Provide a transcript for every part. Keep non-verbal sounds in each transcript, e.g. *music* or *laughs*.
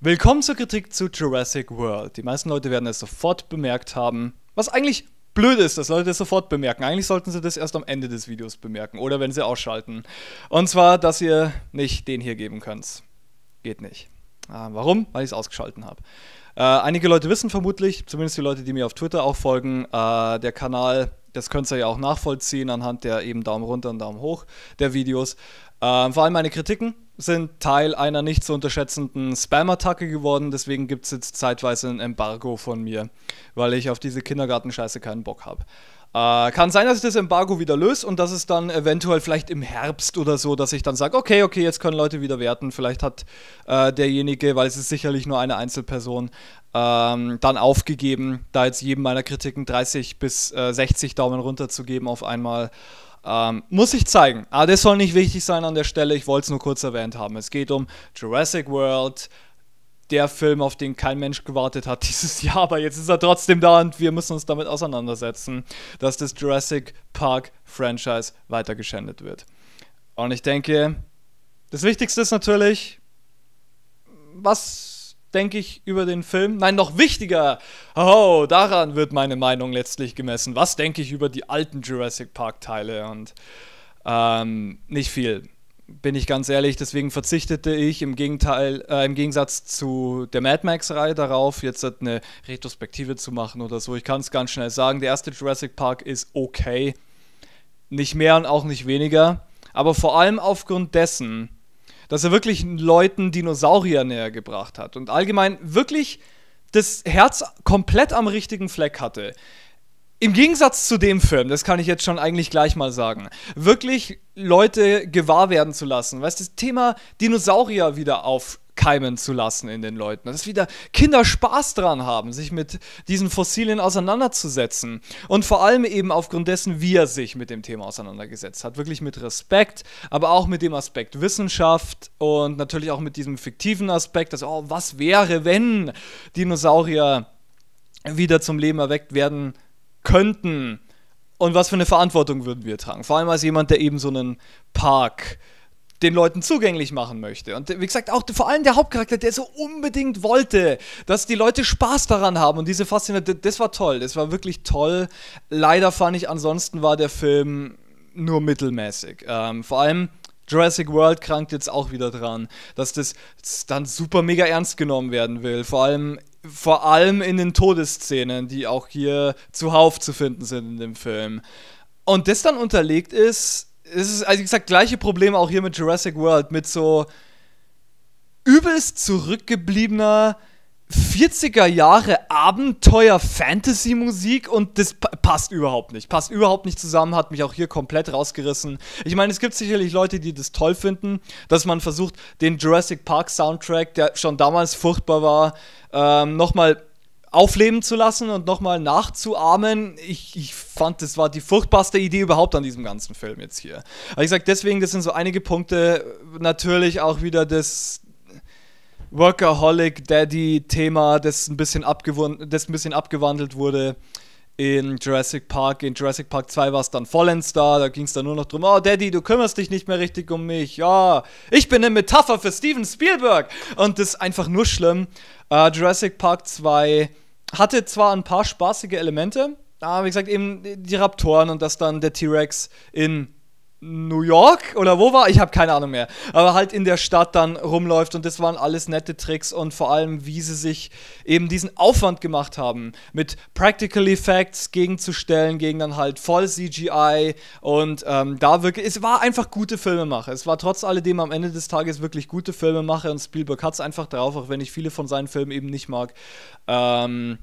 Willkommen zur Kritik zu Jurassic World. Die meisten Leute werden es sofort bemerkt haben, was eigentlich blöd ist, dass Leute es sofort bemerken. Eigentlich sollten sie das erst am Ende des Videos bemerken oder wenn sie ausschalten. Und zwar, dass ihr nicht den hier geben könnt. Geht nicht. Äh, warum? Weil ich es ausgeschalten habe. Äh, einige Leute wissen vermutlich, zumindest die Leute, die mir auf Twitter auch folgen, äh, der Kanal, das könnt ihr ja auch nachvollziehen anhand der eben Daumen runter und Daumen hoch der Videos. Ähm, vor allem meine Kritiken, sind Teil einer nicht zu unterschätzenden Spam-Attacke geworden. Deswegen gibt es jetzt zeitweise ein Embargo von mir, weil ich auf diese Kindergartenscheiße keinen Bock habe. Äh, kann sein, dass ich das Embargo wieder löse und dass es dann eventuell vielleicht im Herbst oder so, dass ich dann sage, okay, okay, jetzt können Leute wieder werten. Vielleicht hat äh, derjenige, weil es ist sicherlich nur eine Einzelperson, ähm, dann aufgegeben, da jetzt jedem meiner Kritiken 30 bis äh, 60 Daumen runterzugeben auf einmal. Ähm, muss ich zeigen. Aber ah, das soll nicht wichtig sein an der Stelle. Ich wollte es nur kurz erwähnt haben. Es geht um Jurassic World, der Film, auf den kein Mensch gewartet hat *laughs* dieses Jahr, aber jetzt ist er trotzdem da und wir müssen uns damit auseinandersetzen, dass das Jurassic Park Franchise weitergeschändet wird. Und ich denke, das Wichtigste ist natürlich, was denke ich, über den Film. Nein, noch wichtiger, oh, daran wird meine Meinung letztlich gemessen. Was denke ich über die alten Jurassic Park-Teile? Und ähm, nicht viel, bin ich ganz ehrlich. Deswegen verzichtete ich im, Gegenteil, äh, im Gegensatz zu der Mad Max-Reihe darauf, jetzt halt eine Retrospektive zu machen oder so. Ich kann es ganz schnell sagen. Der erste Jurassic Park ist okay. Nicht mehr und auch nicht weniger. Aber vor allem aufgrund dessen, dass er wirklich Leuten Dinosaurier näher gebracht hat und allgemein wirklich das Herz komplett am richtigen Fleck hatte. Im Gegensatz zu dem Film, das kann ich jetzt schon eigentlich gleich mal sagen, wirklich Leute gewahr werden zu lassen, weißt du, das Thema Dinosaurier wieder auf keimen zu lassen in den Leuten. Dass wieder Kinder Spaß dran haben, sich mit diesen Fossilien auseinanderzusetzen. Und vor allem eben aufgrund dessen, wie er sich mit dem Thema auseinandergesetzt hat. Wirklich mit Respekt, aber auch mit dem Aspekt Wissenschaft und natürlich auch mit diesem fiktiven Aspekt, dass, oh, was wäre, wenn Dinosaurier wieder zum Leben erweckt werden könnten? Und was für eine Verantwortung würden wir tragen? Vor allem als jemand, der eben so einen Park äh, den Leuten zugänglich machen möchte. Und wie gesagt, auch vor allem der Hauptcharakter, der so unbedingt wollte, dass die Leute Spaß daran haben. Und diese Faszination, das war toll, das war wirklich toll. Leider fand ich, ansonsten war der Film nur mittelmäßig. Ähm, vor allem. Jurassic World krankt jetzt auch wieder dran, dass das dann super mega ernst genommen werden will. Vor allem vor allem in den Todesszenen, die auch hier zuhauf zu finden sind in dem Film. Und das dann unterlegt ist es ist, also wie gesagt, gleiche Probleme auch hier mit Jurassic World, mit so übelst zurückgebliebener 40er Jahre Abenteuer-Fantasy-Musik und das passt überhaupt nicht. Passt überhaupt nicht zusammen, hat mich auch hier komplett rausgerissen. Ich meine, es gibt sicherlich Leute, die das toll finden, dass man versucht, den Jurassic Park Soundtrack, der schon damals furchtbar war, ähm, nochmal aufleben zu lassen und nochmal nachzuahmen. Ich, ich fand, das war die furchtbarste Idee überhaupt an diesem ganzen Film jetzt hier. Aber ich sag deswegen, das sind so einige Punkte. Natürlich auch wieder das Workaholic-Daddy-Thema, das, das ein bisschen abgewandelt wurde in Jurassic Park, in Jurassic Park 2 war es dann vollends da, da ging es dann nur noch drum, oh Daddy, du kümmerst dich nicht mehr richtig um mich, ja, ich bin eine Metapher für Steven Spielberg und das ist einfach nur schlimm. Äh, Jurassic Park 2 hatte zwar ein paar spaßige Elemente, aber wie gesagt, eben die Raptoren und dass dann der T-Rex in New York oder wo war? Ich habe keine Ahnung mehr. Aber halt in der Stadt dann rumläuft und das waren alles nette Tricks und vor allem, wie sie sich eben diesen Aufwand gemacht haben, mit Practical Effects gegenzustellen, gegen dann halt voll CGI und ähm, da wirklich, es war einfach gute Filmemache. Es war trotz alledem am Ende des Tages wirklich gute Filmemache und Spielberg hat es einfach drauf, auch wenn ich viele von seinen Filmen eben nicht mag. Ähm,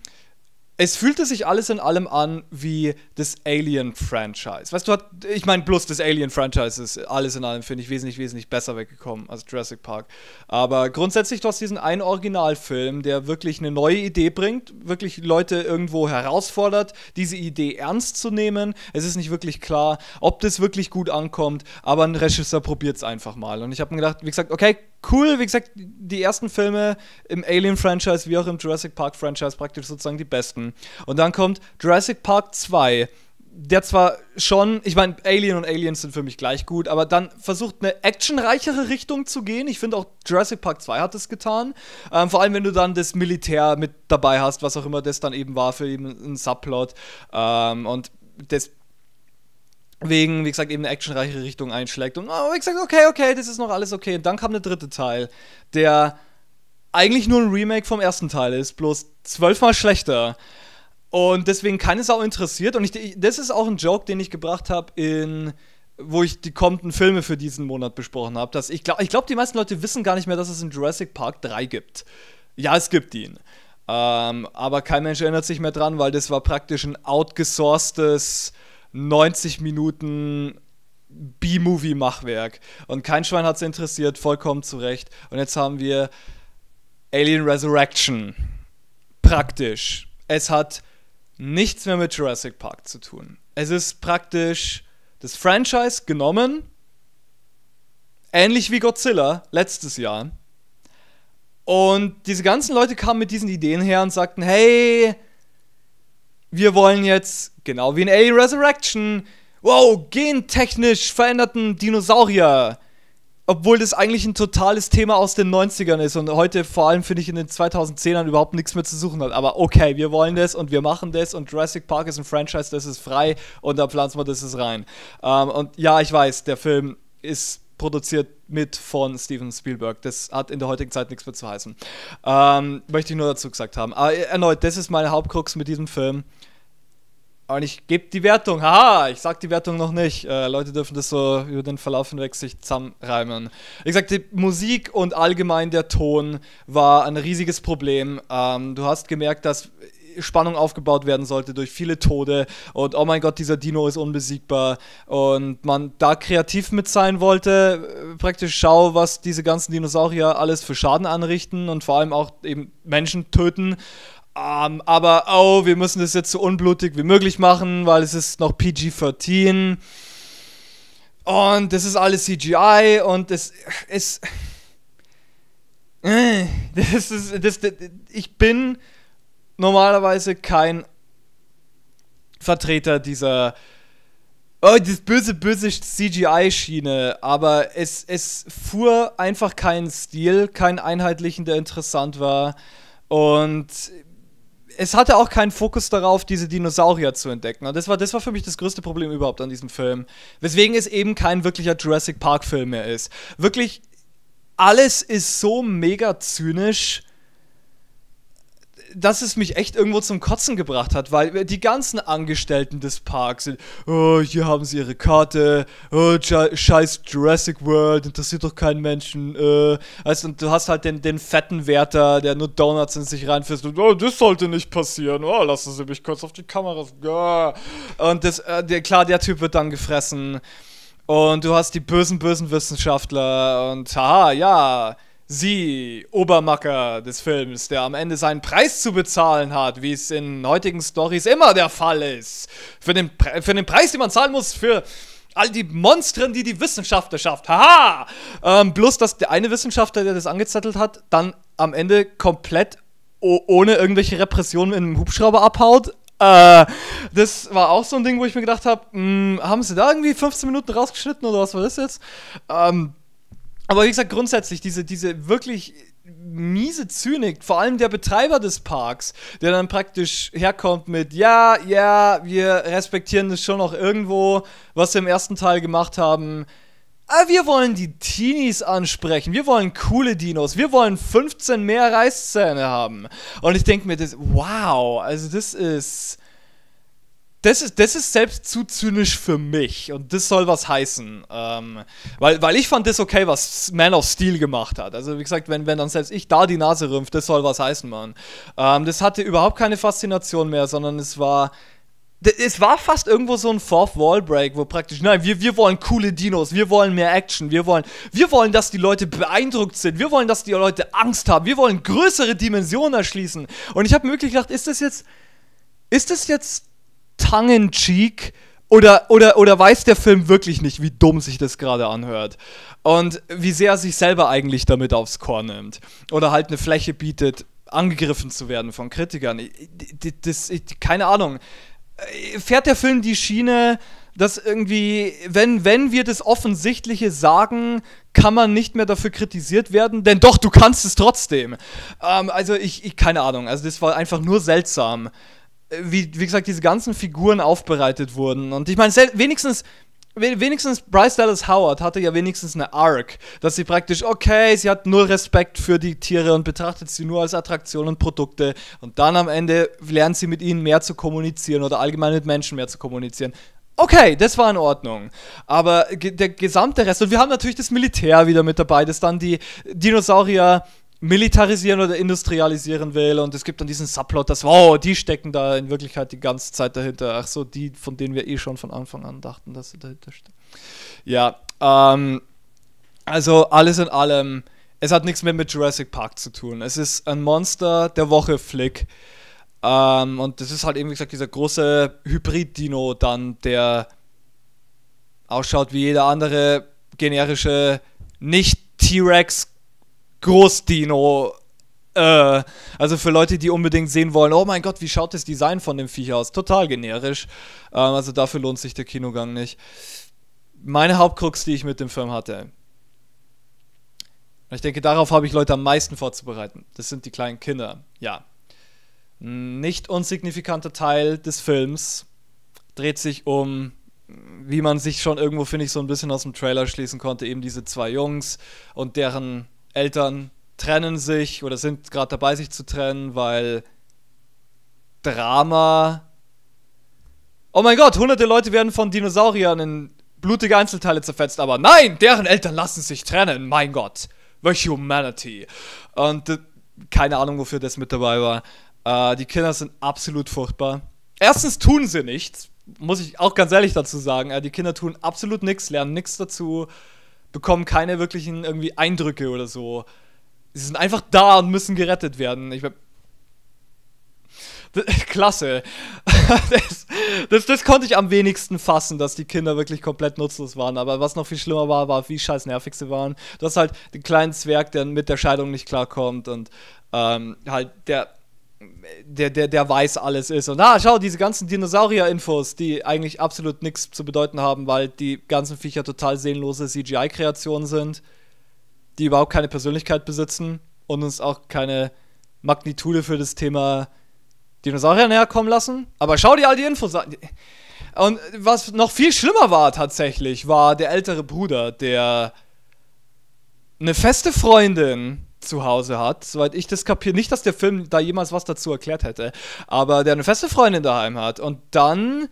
es fühlte sich alles in allem an wie das Alien-Franchise. Weißt du, ich meine, bloß das Alien-Franchise ist alles in allem, finde ich, wesentlich, wesentlich besser weggekommen als Jurassic Park. Aber grundsätzlich doch diesen einen Originalfilm, der wirklich eine neue Idee bringt, wirklich Leute irgendwo herausfordert, diese Idee ernst zu nehmen. Es ist nicht wirklich klar, ob das wirklich gut ankommt, aber ein Regisseur probiert es einfach mal. Und ich habe mir gedacht, wie gesagt, okay, cool, wie gesagt, die ersten Filme im Alien-Franchise wie auch im Jurassic Park-Franchise praktisch sozusagen die besten. Ähm, und dann kommt Jurassic Park 2 der zwar schon, ich meine, Alien und Aliens sind für mich gleich gut, aber dann versucht eine actionreichere Richtung zu gehen. Ich finde auch Jurassic Park 2 hat es getan. Ähm, vor allem, wenn du dann das Militär mit dabei hast, was auch immer das dann eben war für eben einen Subplot. Ähm, und deswegen, wie gesagt, eben eine actionreichere Richtung einschlägt. Und oh, ich gesagt, okay, okay, das ist noch alles okay. Und dann kam der dritte Teil, der eigentlich nur ein Remake vom ersten Teil ist, bloß zwölfmal schlechter. Und deswegen kann es auch interessiert. Und ich, das ist auch ein Joke, den ich gebracht habe in wo ich die kommenden Filme für diesen Monat besprochen habe. Ich glaube, ich glaub, die meisten Leute wissen gar nicht mehr, dass es in Jurassic Park 3 gibt. Ja, es gibt ihn. Ähm, aber kein Mensch erinnert sich mehr dran, weil das war praktisch ein outgesourcetes 90 Minuten B-Movie-Machwerk. Und kein Schwein hat es interessiert, vollkommen zu Recht. Und jetzt haben wir Alien Resurrection. Praktisch. Es hat nichts mehr mit Jurassic Park zu tun. Es ist praktisch das Franchise genommen, ähnlich wie Godzilla letztes Jahr. Und diese ganzen Leute kamen mit diesen Ideen her und sagten, hey, wir wollen jetzt, genau wie in Alien Resurrection, wow, gentechnisch veränderten Dinosaurier obwohl das eigentlich ein totales Thema aus den 90ern ist und heute vor allem finde ich in den 2010ern überhaupt nichts mehr zu suchen hat. Aber okay, wir wollen das und wir machen das und Jurassic Park ist ein Franchise, das ist frei und da pflanzen wir das ist rein. Ähm, und ja, ich weiß, der Film ist produziert mit von Steven Spielberg. Das hat in der heutigen Zeit nichts mehr zu heißen. Ähm, möchte ich nur dazu gesagt haben. Aber äh, erneut, das ist meine Hauptkrux mit diesem Film. Und ich gebe die Wertung. Haha, ich sag die Wertung noch nicht. Äh, Leute dürfen das so über den Verlauf hinweg sich zusammenreimen. Wie gesagt, die Musik und allgemein der Ton war ein riesiges Problem. Ähm, du hast gemerkt, dass Spannung aufgebaut werden sollte durch viele Tode und oh mein Gott, dieser Dino ist unbesiegbar und man da kreativ mit sein wollte, äh, praktisch schau, was diese ganzen Dinosaurier alles für Schaden anrichten und vor allem auch eben Menschen töten um, ähm, aber, oh, wir müssen das jetzt so unblutig wie möglich machen, weil es ist noch PG-13. Und das ist alles CGI und es ist. Äh, *laughs* das ist das, das, ich bin normalerweise kein Vertreter dieser. Oh, das böse, böse CGI-Schiene, aber es, es fuhr einfach keinen Stil, keinen einheitlichen, der interessant war. Und es hatte auch keinen Fokus darauf, diese Dinosaurier zu entdecken. Und das war, das war für mich das größte Problem überhaupt an diesem Film. Weswegen es eben kein wirklicher Jurassic Park-Film mehr ist. Wirklich, alles ist so mega zynisch dass es mich echt irgendwo zum Kotzen gebracht hat, weil die ganzen Angestellten des Parks sind, oh, hier haben sie ihre Karte, oh, scheiß Jurassic World, interessiert doch keinen Menschen. Äh, also, und du hast halt den, den fetten Wärter, der nur Donuts in sich reinfisst und, oh, das sollte nicht passieren, oh, lassen Sie mich kurz auf die Kamera. Äh. Und das, äh, der, klar, der Typ wird dann gefressen. Und du hast die bösen, bösen Wissenschaftler und haha, ja, Sie, Obermacker des Films, der am Ende seinen Preis zu bezahlen hat, wie es in heutigen Stories immer der Fall ist. Für den, Pre für den Preis, den man zahlen muss, für all die Monstren, die die Wissenschaft erschafft. Haha! Ähm, bloß, dass der eine Wissenschaftler, der das angezettelt hat, dann am Ende komplett ohne irgendwelche Repressionen in einem Hubschrauber abhaut. Äh, das war auch so ein Ding, wo ich mir gedacht habe, hm, haben sie da irgendwie 15 Minuten rausgeschnitten oder was war das jetzt? Ähm, aber wie gesagt, grundsätzlich, diese, diese wirklich miese Zynik, vor allem der Betreiber des Parks, der dann praktisch herkommt mit, ja, ja, wir respektieren das schon noch irgendwo, was wir im ersten Teil gemacht haben. Aber ah, wir wollen die Teenies ansprechen. Wir wollen coole Dinos. Wir wollen 15 mehr Reißzähne haben. Und ich denke mir, das, wow, also das ist das ist, das ist selbst zu zynisch für mich und das soll was heißen. Ähm, weil, weil ich fand das okay, was Man of Steel gemacht hat. Also, wie gesagt, wenn, wenn dann selbst ich da die Nase rümpfe, das soll was heißen, Mann. Ähm, das hatte überhaupt keine Faszination mehr, sondern es war. Es war fast irgendwo so ein Fourth Wall Break, wo praktisch, nein, wir, wir wollen coole Dinos, wir wollen mehr Action, wir wollen, wir wollen, dass die Leute beeindruckt sind, wir wollen, dass die Leute Angst haben, wir wollen größere Dimensionen erschließen. Und ich habe mir wirklich gedacht, ist das jetzt, ist das jetzt tongue-in-cheek oder, oder, oder weiß der Film wirklich nicht, wie dumm sich das gerade anhört? Und wie sehr er sich selber eigentlich damit aufs Korn nimmt. Oder halt eine Fläche bietet, angegriffen zu werden von Kritikern. Das, keine Ahnung. Äh, fährt der Film die Schiene, dass irgendwie, wenn, wenn wir das Offensichtliche sagen, kann man nicht mehr dafür kritisiert werden? Denn doch, du kannst es trotzdem. Ähm, also ich, ich, keine Ahnung. Also das war einfach nur seltsam wie, wie gesagt, diese ganzen Figuren aufbereitet wurden. Und ich meine, wenigstens wenigstens Bryce Dallas Howard hatte ja wenigstens eine Arc, dass sie praktisch, okay, sie hat nur Respekt für die Tiere und betrachtet sie nur als Attraktion und Produkte und dann am Ende lernt sie mit ihnen mehr zu kommunizieren oder allgemein mit Menschen mehr zu kommunizieren. Okay, das war in Ordnung. Aber der gesamte Rest, und wir haben natürlich das Militär wieder mit dabei, das dann die Dinosaurier militarisieren oder industrialisieren will und es gibt dann diesen Subplot, dass wow, die stecken da in Wirklichkeit die ganze Zeit dahinter. Ach so, die, von denen wir eh schon von Anfang an dachten, dass sie dahinter stecken. Ja, ähm, also alles in allem, es hat nichts mehr mit Jurassic Park zu tun. Es ist ein Monster der Woche Flick. Ähm, und das ist halt eben, wie gesagt, dieser große Hybrid-Dino dann, der ausschaut wie jeder andere generische nicht T-Rex Großdino. Äh, also für Leute, die unbedingt sehen wollen, oh mein Gott, wie schaut das Design von dem Viech aus? Total generisch. Ähm, also dafür lohnt sich der Kinogang nicht. Meine Hauptkrux, die ich mit dem Film hatte. Ich denke, darauf habe ich Leute am meisten vorzubereiten. Das sind die kleinen Kinder. Ja. Nicht unsignifikanter Teil des Films dreht sich um wie man sich schon irgendwo, finde ich, so ein bisschen aus dem Trailer schließen konnte, eben diese zwei Jungs und deren Eltern trennen sich oder sind gerade dabei, sich zu trennen, weil Drama. Oh mein Gott, hunderte Leute werden von Dinosauriern in blutige Einzelteile zerfetzt, aber nein, deren Eltern lassen sich trennen, mein Gott. Welch Humanity. Und äh, keine Ahnung, wofür das mit dabei war. Äh, die Kinder sind absolut furchtbar. Erstens tun sie nichts, muss ich auch ganz ehrlich dazu sagen. Äh, die Kinder tun absolut nichts, lernen nichts dazu bekommen keine wirklichen irgendwie Eindrücke oder so. Sie sind einfach da und müssen gerettet werden. Ich *laughs* Klasse. *laughs* Das, das, das, konnte ich am wenigsten fassen, dass die Kinder wirklich komplett nutzlos waren. Aber was noch viel schlimmer war, war, wie scheiß nervig sie waren. Du hast halt den kleinen Zwerg, der mit der Scheidung nicht klarkommt und ähm, halt der der, der, der weiß alles ist. Und ah, schau, diese ganzen Dinosaurier-Infos, die eigentlich absolut nichts zu bedeuten haben, weil die ganzen Viecher total seelenlose CGI-Kreationen sind, die überhaupt keine Persönlichkeit besitzen und uns auch keine Magnitude für das Thema Dinosaurier näher kommen lassen. Aber schau dir all die Infos an. Und was noch viel schlimmer war tatsächlich, war der ältere Bruder, der eine feste Freundin zu Hause hat, soweit ich das kapiere. Nicht, dass der Film da jemals was dazu erklärt hätte, aber der eine feste Freundin daheim hat und dann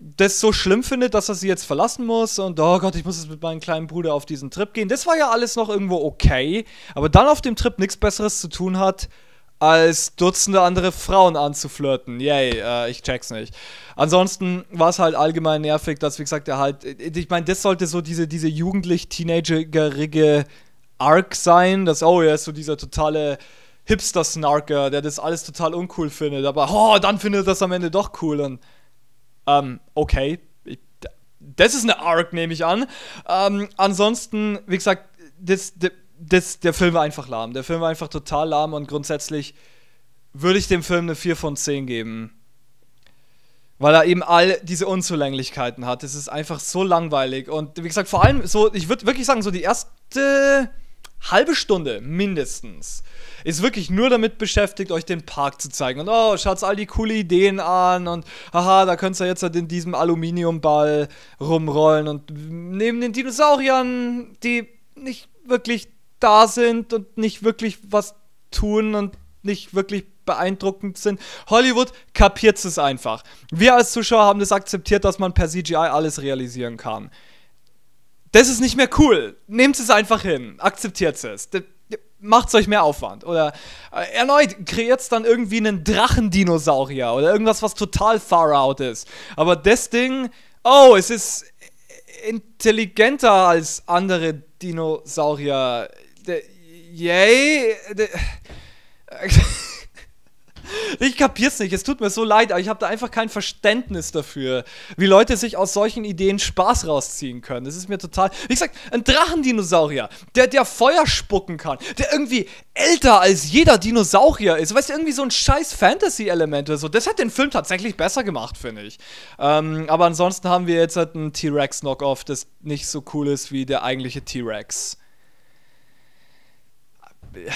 das so schlimm findet, dass er sie jetzt verlassen muss und oh Gott, ich muss jetzt mit meinem kleinen Bruder auf diesen Trip gehen. Das war ja alles noch irgendwo okay, aber dann auf dem Trip nichts Besseres zu tun hat, als Dutzende andere Frauen anzuflirten. Yay, äh, ich check's nicht. Ansonsten war es halt allgemein nervig, dass, wie gesagt, er halt, äh, ich meine, das sollte so diese, diese jugendlich-teenagerige Arc sein, dass, oh, er ist so dieser totale Hipster-Snarker, der das alles total uncool findet, aber, oh, dann findet er das am Ende doch cool und, ähm, okay, ich, das ist eine Arc, nehme ich an. Ähm, ansonsten, wie gesagt, das, das, das, der Film war einfach lahm. Der Film war einfach total lahm und grundsätzlich würde ich dem Film eine 4 von 10 geben. Weil er eben all diese Unzulänglichkeiten hat. Es ist einfach so langweilig. Und wie gesagt, vor allem so, ich würde wirklich sagen, so die erste halbe Stunde mindestens ist wirklich nur damit beschäftigt, euch den Park zu zeigen. Und oh, schaut all die coole Ideen an und haha, da könnt ihr jetzt halt in diesem Aluminiumball rumrollen und neben den Dinosauriern, die nicht wirklich da sind und nicht wirklich was tun und nicht wirklich beeindruckend sind. Hollywood kapiert es einfach. Wir als Zuschauer haben das akzeptiert, dass man per CGI alles realisieren kann das ist nicht mehr cool. Nehmt es einfach hin. Akzeptiert es. Macht's euch mehr Aufwand. Oder äh, erneut kreiert's dann irgendwie einen Drachendinosaurier oder irgendwas, was total far out ist. Aber das Ding, oh, es ist intelligenter als andere Dinosaurier. De, yay. De, *laughs* äh, ich kapier's nicht. Es tut mir so leid, aber ich habe da einfach kein Verständnis dafür, wie Leute sich aus solchen Ideen Spaß rausziehen können. Das ist mir total. Wie gesagt, ein Drachendinosaurier, der, der Feuer spucken kann, der irgendwie älter als jeder Dinosaurier ist. Weißt du, irgendwie so ein scheiß Fantasy-Element oder so. Das hat den Film tatsächlich besser gemacht, finde ich. Ähm, aber ansonsten haben wir jetzt halt einen T-Rex-Knockoff, das nicht so cool ist wie der eigentliche T-Rex.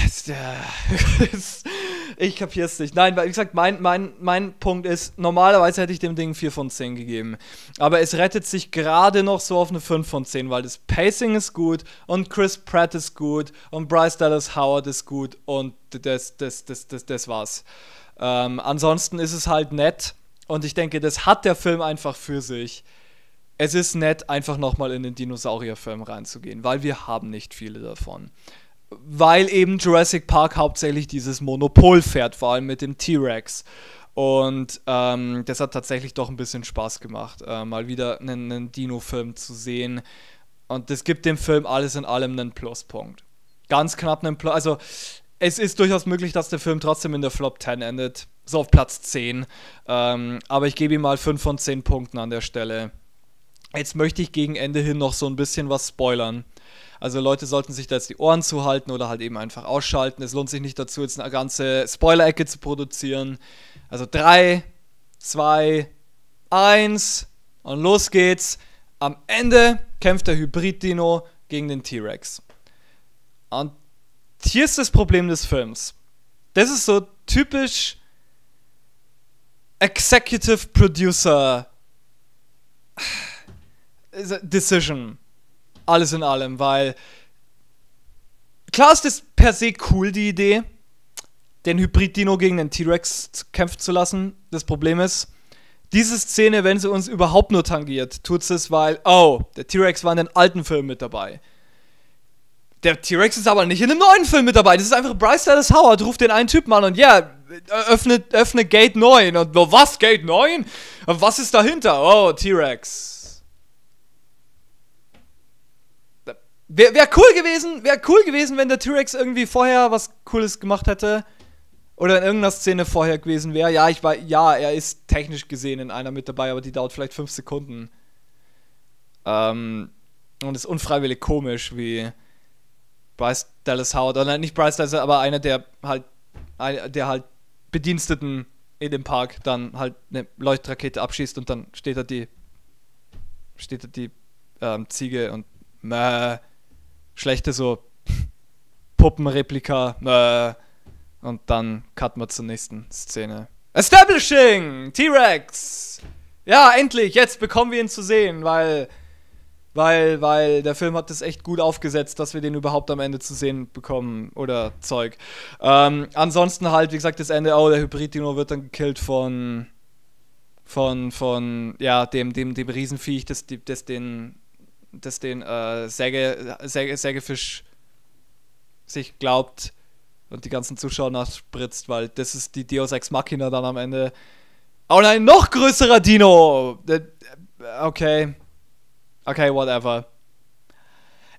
Ist äh, *laughs* ich kapier's nicht. Nein, weil, wie gesagt, mein, mein, mein Punkt ist, normalerweise hätte ich dem Ding 4 von 10 gegeben. Aber es rettet sich gerade noch so auf eine 5 von 10, weil das Pacing ist gut und Chris Pratt ist gut und Bryce Dallas Howard ist gut und das, das, das, das, das war's. Ähm, ansonsten ist es halt nett und ich denke, das hat der Film einfach für sich. Es ist nett, einfach nochmal in den Dinosaurierfilm reinzugehen, weil wir haben nicht viele davon weil eben Jurassic Park hauptsächlich dieses Monopol fährt, vor allem mit dem T-Rex. Und ähm, das hat tatsächlich doch ein bisschen Spaß gemacht, äh, mal wieder einen, einen Dino-Film zu sehen. Und das gibt dem Film alles in allem einen Pluspunkt. Ganz knapp einen Pluspunkt. Also, es ist durchaus möglich, dass der Film trotzdem in der Flop 10 endet. So auf Platz 10. Ähm, aber ich gebe ihm mal 5 von 10 Punkten an der Stelle. Jetzt möchte ich gegen Ende hin noch so ein bisschen was spoilern. Also Leute sollten sich da jetzt die Ohren zuhalten oder halt eben einfach ausschalten. Es lohnt sich nicht dazu, jetzt eine ganze Spoiler-Ecke zu produzieren. Also 3, 2, 1 und los geht's. Am Ende kämpft der Hybrid-Dino gegen den T-Rex. Und hier ist das Problem des Films. Das ist so typisch Executive Producer Decision alles in allem, weil klar ist es per se cool, die Idee, den Hybrid-Dino gegen den T-Rex kämpfen zu lassen. Das Problem ist, diese Szene, wenn sie uns überhaupt nur tangiert, tut es, weil, oh, der T-Rex war in den alten Filmen mit dabei. Der T-Rex ist aber nicht in dem neuen Film mit dabei. Das ist einfach Bryce Dallas Howard, ruft den einen Typen an und ja, yeah, öffne, öffne Gate 9. Und was, Gate 9? Was ist dahinter? Oh, T-Rex. Wäre wär cool gewesen, wäre cool gewesen, wenn der T-Rex irgendwie vorher was Cooles gemacht hätte. Oder in irgendeiner Szene vorher gewesen wäre. Ja, ich war, ja, er ist technisch gesehen in einer mit dabei, aber die dauert vielleicht fünf Sekunden. Ähm, und ist unfreiwillig komisch, wie Bryce Dallas Howard, oder nicht Bryce Dallas, aber einer der halt, der halt Bediensteten in dem Park dann halt eine Leuchtrakete abschießt und dann steht da die, steht da die ähm, Ziege und mäh schlechte so *laughs* Puppenreplika äh, und dann cutten wir zur nächsten Szene. Establishing! T-Rex! Ja, endlich! Jetzt bekommen wir ihn zu sehen, weil, weil, weil der Film hat das echt gut aufgesetzt, dass wir den überhaupt am Ende zu sehen bekommen oder Zeug. Ähm, ansonsten halt, wie gesagt, das Ende, oh, der Hybrid-Dino wird dann gekillt von von, von ja, dem, dem, dem Riesenviech, das, das den dass den äh, Säge, Säge, Sägefisch sich glaubt und die ganzen Zuschauer nachspritzt, weil das ist die Deus Ex Machina dann am Ende. Oh nein, noch größerer Dino! Äh, äh, okay. Okay, whatever.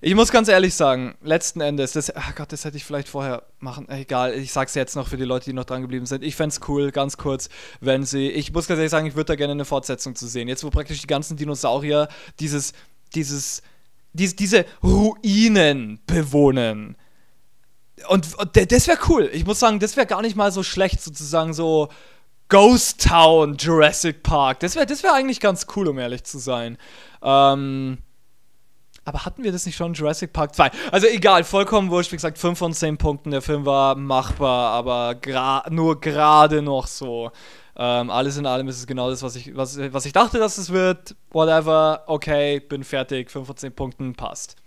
Ich muss ganz ehrlich sagen, letzten Endes, das, ach Gott, das hätte ich vielleicht vorher machen, äh, egal, ich sag's jetzt noch für die Leute, die noch dran geblieben sind. Ich fänd's cool, ganz kurz, wenn sie, ich muss ganz ehrlich sagen, ich würde da gerne eine Fortsetzung zu sehen. Jetzt, wo praktisch die ganzen Dinosaurier dieses dieses, dies, diese Ruinen bewohnen. Und, und das wäre cool. Ich muss sagen, das wäre gar nicht mal so schlecht, sozusagen so Ghost Town Jurassic Park. Das wäre das wär eigentlich ganz cool, um ehrlich zu sein. Ähm. Aber hatten wir das nicht schon? Jurassic Park 2. Also egal, vollkommen wurscht. Wie gesagt, 5 von 10 Punkten. Der Film war machbar, aber gra nur gerade noch so. Ähm, alles in allem ist es genau das, was ich, was, was ich dachte, dass es wird. Whatever, okay, bin fertig, 15 Punkten, passt.